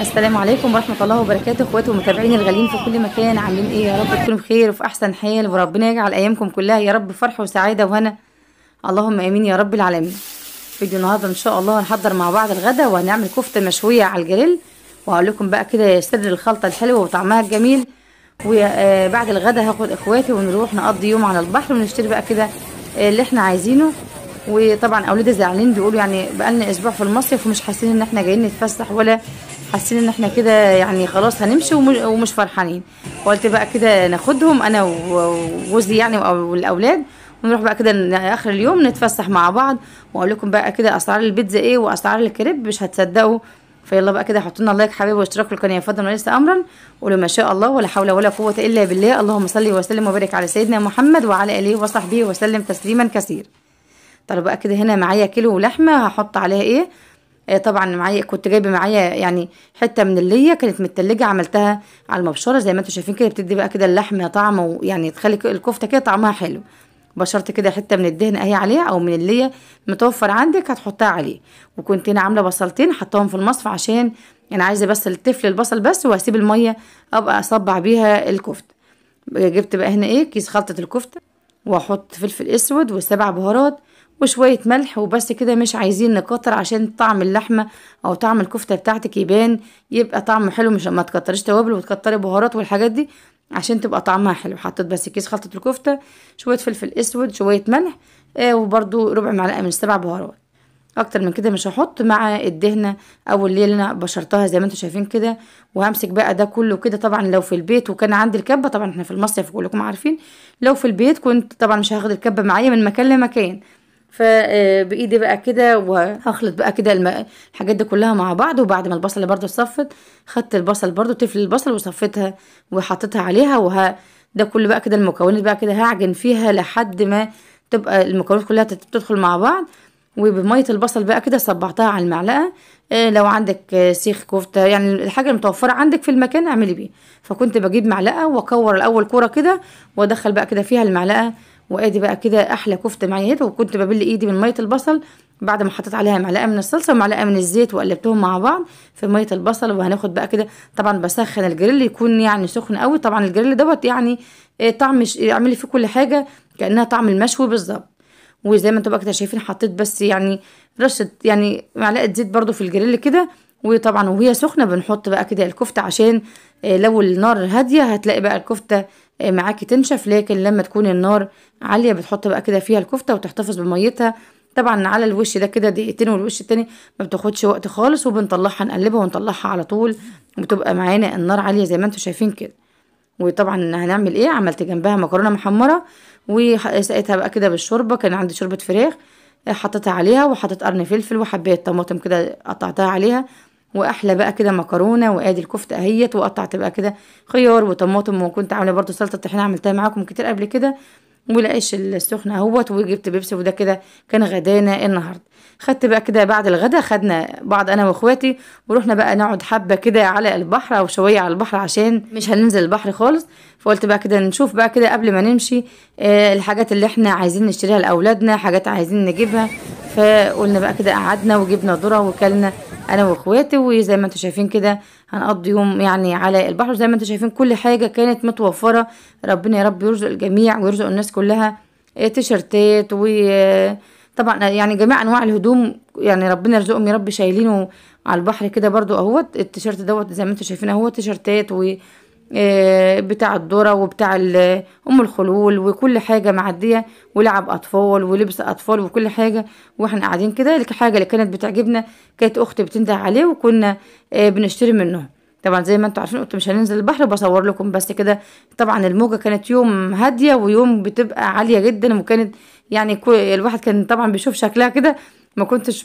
السلام عليكم ورحمه الله وبركاته اخواتي ومتابعيني الغاليين في كل مكان عاملين ايه يا رب تكونوا بخير وفي احسن حال وربنا يجعل ايامكم كلها يا رب فرح وسعاده وهنا اللهم امين يا رب العالمين فيديو النهارده ان شاء الله هنحضر مع بعض الغدا وهنعمل كفته مشويه على الجريل وهقول لكم بقى كده سر الخلطه الحلوه وطعمها الجميل وبعد آه، الغدا هاخد اخواتي ونروح نقضي يوم على البحر ونشتري بقى كده آه، اللي احنا عايزينه وطبعا اولادي زعلانين بيقولوا يعني بقالنا اسبوع في المصيف ومش حاسين ان احنا جايين نتفسح ولا حاسين ان احنا كده يعني خلاص هنمشي ومش فرحانين قلت بقى كده ناخدهم انا وجوزي يعني والاولاد ونروح بقى كده اخر اليوم نتفسح مع بعض واقول لكم بقى كده اسعار البيتزا ايه واسعار الكريب مش هتصدقوا فيلا بقى كده حطوا لنا لايك حبيبي واشتركوا القناه فضلا وليس امرا قولوا ما شاء الله ولا حول ولا قوه الا بالله اللهم صل وسلم وبارك على سيدنا محمد وعلى اله وصحبه وسلم تسليما كثيرا طلب بقى كده هنا معايا كيلو لحمه هحط عليها ايه آه، طبعا معايا كنت جايبه معايا يعني حته من هي كانت متلجه عملتها على المبشره زي ما انتم شايفين كده بتدي بقى كده اللحمه طعم ويعني تخلي الكفته كده طعمها حلو بشرت كده حته من الدهن اهي عليها او من اللي متوفر عندك هتحطها عليه وكنت انا عامله بصلتين حطاهم في المصفى عشان انا عايزه بس التفل البصل بس وهسيب الميه ابقى اصبع بيها الكفته جبت بقى هنا ايه كيس خلطه الكفته واحط فلفل اسود وسبع بهارات وشوية ملح وبس كده مش عايزين نكتر عشان طعم اللحمة او طعم الكفتة بتاعتك يبان يبقى طعمه حلو مش ما تكتريش توابل وتكتري بهارات والحاجات دي عشان تبقى طعمها حلو حطيت بس كيس خلطة الكفتة شوية فلفل اسود شوية ملح آه وبرده ربع معلقة من السبع بهارات اكتر من كده مش هحط مع الدهنة او اللي انا بشرتها زي ما انتم شايفين كده وهمسك بقى ده كله كده طبعا لو في البيت وكان عندي الكبة طبعا احنا في المصيف كلكم عارفين لو في البيت كنت طبعا مش هاخد الكبة معايا من مكان لمكان فبايدي آه، بقى كده وهخلط بقى كده الحاجات دي كلها مع بعض وبعد ما البصله برده صفت خدت البصل برده تفل البصل وصفيتها وحطيتها عليها وه ده كل بقى كده المكونات بقى كده هعجن فيها لحد ما تبقى المكونات كلها تدخل مع بعض وبميه البصل بقى كده صبعتها على المعلقه إيه لو عندك آه، سيخ كفته يعني الحاجه المتوفره عندك في المكان اعملي بيه فكنت بجيب معلقه واكور الاول كوره كده وادخل بقى كده فيها المعلقه وادي بقى كده احلى كفته معايا هنا وكنت ببل ايدي من ميه البصل بعد ما حطيت عليها معلقه من الصلصه ومعلقه من الزيت وقلبتهم مع بعض في ميه البصل وهناخد بقى كده طبعا بسخن الجريل يكون يعني سخن قوي طبعا الجريل دوت يعني إيه، طعم إيه، اعملي فيه كل حاجه كانها طعم المشوي بالظبط وزي ما انتم بقى كده شايفين حطيت بس يعني رشه يعني معلقه زيت برده في الجريل كده وطبعا وهي سخنه بنحط بقى كده الكفته عشان إيه، لو النار هاديه هتلاقي بقى الكفته آه، معاكي تنشف لكن لما تكون النار عالية بتحط بقى كده فيها الكفتة وتحتفظ بميتها طبعا على الوش ده كده دقيقتين والوش التاني ما بتاخدش وقت خالص وبنطلعها نقلبها ونطلعها على طول وبتبقى معانا النار عالية زي ما انتوا شايفين كده وطبعا هنعمل ايه عملت جنبها مكرونة محمرة وسقيتها بقى كده بالشوربة كان عندي شوربة فراخ آه، حطيتها عليها وحطيت قرن فلفل وحباية طماطم كده قطعتها عليها واحلى بقى كده مكرونه وادي الكفته اهيت وقطعت بقى كده خيار وطماطم وكنت عامله برده سلطه الطحينه عملتها معاكم كتير قبل كده والعيش السخن اهوت وجبت بيبسي وده كده كان غدانا النهارده خدت بقى كده بعد الغدا خدنا بعض انا واخواتي ورحنا بقى نقعد حبه كده على البحر او شويه على البحر عشان مش هننزل البحر خالص فقلت بقى كده نشوف بقى كده قبل ما نمشي آه الحاجات اللي احنا عايزين نشتريها لاولادنا حاجات عايزين نجيبها فقلنا بقى كده قعدنا وجبنا ذره وكلنا انا واخواتي وزي ما انتم شايفين كده هنقضي يوم يعني على البحر زي ما انتم شايفين كل حاجه كانت متوفره ربنا يا رب يرزق الجميع ويرزق الناس كلها آه، تيشرتات وطبعا آه، يعني جميع انواع الهدوم يعني ربنا يرزقهم يا رب شايلينه على البحر كده برضو اهوت التيشيرت دوت زي ما انتم شايفين اهوت تيشرتات و آه، بتاع الذرة وبتاع ام الخلول وكل حاجة معدية ولعب اطفال ولبس اطفال وكل حاجة واحنا قاعدين كده الحاجة اللي كانت بتعجبنا كانت اختي بتنده عليه وكنا آه، بنشتري منه طبعا زي ما انتوا عارفين قلت مش هننزل البحر بصور لكم بس كده طبعا الموجة كانت يوم هادية ويوم بتبقى عالية جدا وكانت يعني الواحد كان طبعا بيشوف شكلها كده ما كنتش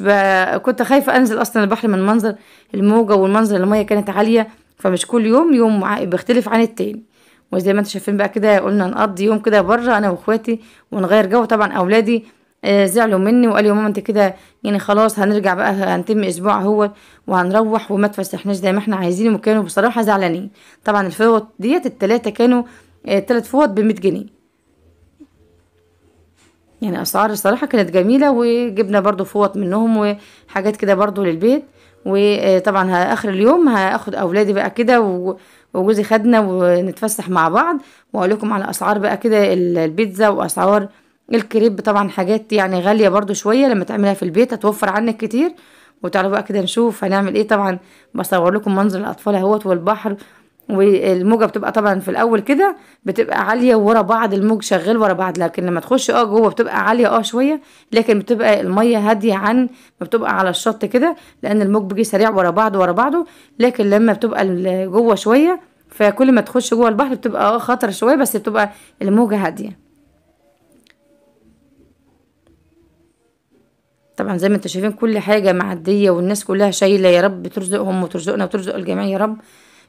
كنت خايفة انزل اصلا البحر من منظر الموجة والمنظر المية كانت عالية فمش كل يوم يوم بيختلف عن التاني وزي ما انتم شايفين بقى كده قلنا نقضي يوم كده بره انا واخواتي ونغير جو طبعا اولادي آه، زعلوا مني وقالوا يا ماما انت كده يعني خلاص هنرجع بقى هنتم اسبوع هو وهنروح وما تفسحناش زي ما احنا عايزين وكانوا بصراحه زعلانين طبعا الفوط ديت التلاته كانوا آه، تلات فوط ب جنيه يعني اسعار الصراحه كانت جميله وجبنا برضو فوط منهم وحاجات كده برضو للبيت وطبعا اخر اليوم هاخد اولادي بقى كده وجوزي خدنا ونتفسح مع بعض واقول لكم على اسعار بقى كده البيتزا واسعار الكريب طبعا حاجات يعني غاليه برضو شويه لما تعملها في البيت هتوفر عنك كتير وتعالوا بقى كده نشوف هنعمل ايه طبعا بصور لكم منظر الاطفال اهوت والبحر والموجه بتبقى طبعا في الاول كده بتبقى عاليه ورا بعض الموج شغال ورا بعض لكن لما تخش اه جوه بتبقى عاليه اه شويه لكن بتبقى الميه هاديه عن ما بتبقى على الشط كده لان الموج بيجي سريع ورا بعض ورا بعضه لكن لما بتبقى جوه شويه فكل ما تخش جوه البحر بتبقى اه خطر شويه بس بتبقى الموجه هاديه طبعا زي ما انتم شايفين كل حاجه معديه والناس كلها شايله يا رب ترزقهم وترزقنا وترزق الجميع يا رب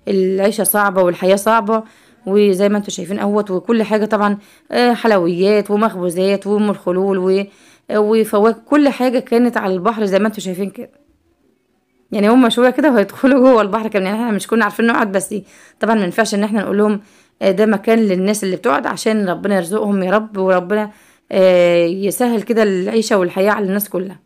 العيشة صعبة والحياة صعبة وزي ما انتم شايفين اهوت وكل حاجة طبعا آه، حلويات ومخبوزات وام الخلول آه، وفواكه كل حاجة كانت على البحر زي ما انتم شايفين كده يعني هم شويه كده وهيدخلوا جوه البحر كمان يعني احنا مش كنا عارفين نقعد بس طبعا ما ينفعش ان احنا نقول لهم آه، ده مكان للناس اللي بتقعد عشان ربنا يرزقهم يا رب وربنا يسهل كده العيشه والحياه على الناس كلها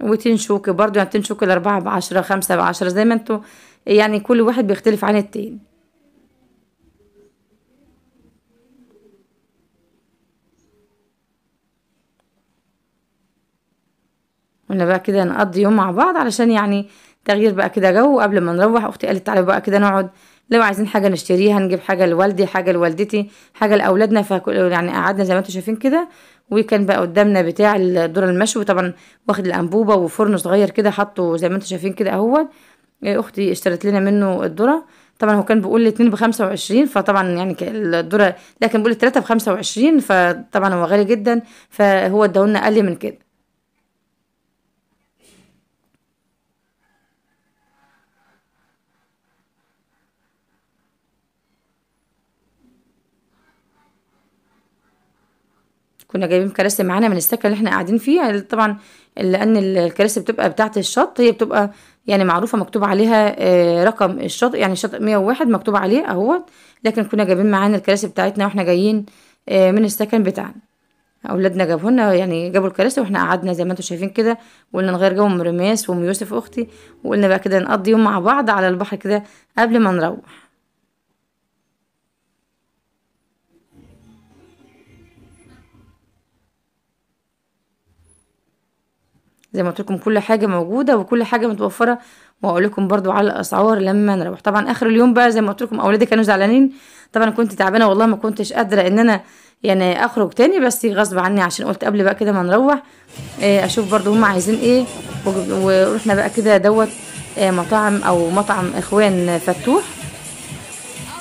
وتنشوكي برضو يعني تنشوكي الأربعة بعشرة خمسة بعشرة زي ما انتوا يعني كل واحد بيختلف عن التاني قلنا بقى كده نقضي يوم مع بعض علشان يعني تغيير بقى كده جو قبل ما نروح اختي قالت تعالى بقى كده نقعد لو عايزين حاجه نشتريها نجيب حاجه لوالدي حاجه لوالدتي حاجه لاولادنا فكل يعني قعدنا زي ما انتم شايفين كده وكان بقى قدامنا بتاع الدور المشوي طبعا واخد الانبوبه وفرن صغير كده حطه زي ما انتم شايفين كده اهو إيه، اختي اشترت لنا منه الذره طبعا هو كان بيقول لي 2 ب 25 فطبعا يعني الذره لكن كان بيقول لي 3 ب 25 فطبعا هو غالي جدا فهو ادهولنا اقل من كده كنا جايبين كراسي معانا من السكن اللي احنا قاعدين فيه يعني طبعا لان الكراسي بتبقى بتاعه الشط هي بتبقى يعني معروفه مكتوب عليها آه، رقم الشط يعني الشاطئ 101 مكتوب عليه اهوت لكن كنا جايبين معانا الكراسي بتاعتنا واحنا جايين آه، من السكن بتاعنا اولادنا جابوا لنا يعني جابوا الكراسي واحنا قعدنا زي ما انتم شايفين كده وقلنا نغير جو ام رماس وام يوسف اختي وقلنا بقى كده نقضي يوم مع بعض على البحر كده قبل ما نروح زي ما قلت لكم كل حاجه موجوده وكل حاجه متوفره واقول لكم برضو على الاسعار لما نروح طبعا اخر اليوم بقى زي ما قلت لكم اولادي كانوا زعلانين طبعا كنت تعبانه والله ما كنتش قادره ان انا يعني اخرج تاني بس غصب عني عشان قلت قبل بقى كده ما نروح آه، اشوف برضو هم عايزين ايه ورحنا بقى كده دوت آه، مطعم او مطعم اخوان فتوح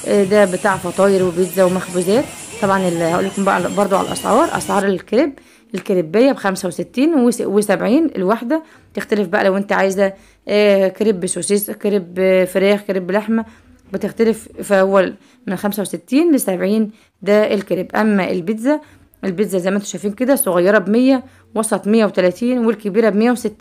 آه، ده بتاع فطاير وبيتزا ومخبوزات طبعا هقول لكم بقى برضو على الاسعار اسعار الكريب الكريبية بخمسة و70 الواحدة تختلف بقى لو انت عايزة آه، كريب سوسيس كريب فراخ كريب لحمة بتختلف فهو من خمسة ل لسبعين ده الكريب أما البيتزا البيتزا زي ما انتم شايفين كده صغيرة بمية وسط مية والكبيرة بمية 160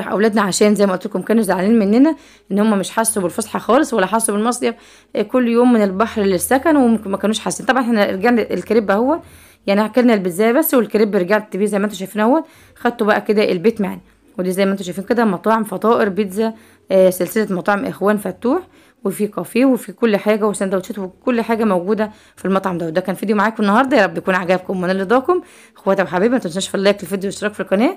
فرح اولادنا عشان زي ما قلت لكم كانوا زعلانين مننا ان هم مش حسوا بالفسحه خالص ولا حسوا بالمصيف إيه، كل يوم من البحر للسكن وما كانوش حاسين طبعا احنا رجعنا الكريب اهو يعني اكلنا البيتزا بس والكريب رجعت بيه زي ما انتم شايفين اهوت خدته بقى كده البيت معانا ودي زي ما انتم شايفين كده مطاعم فطائر بيتزا آه سلسله مطاعم اخوان فتوح وفي كافيه وفي كل حاجه وسندوتشات وكل حاجه موجوده في المطعم ده وده كان فيديو معاكم النهارده يا رب يكون عجبكم وانا اللي ضاكم اخواتي وحبايبي ما تنسوش في اللايك للفيديو واشتراك في القناه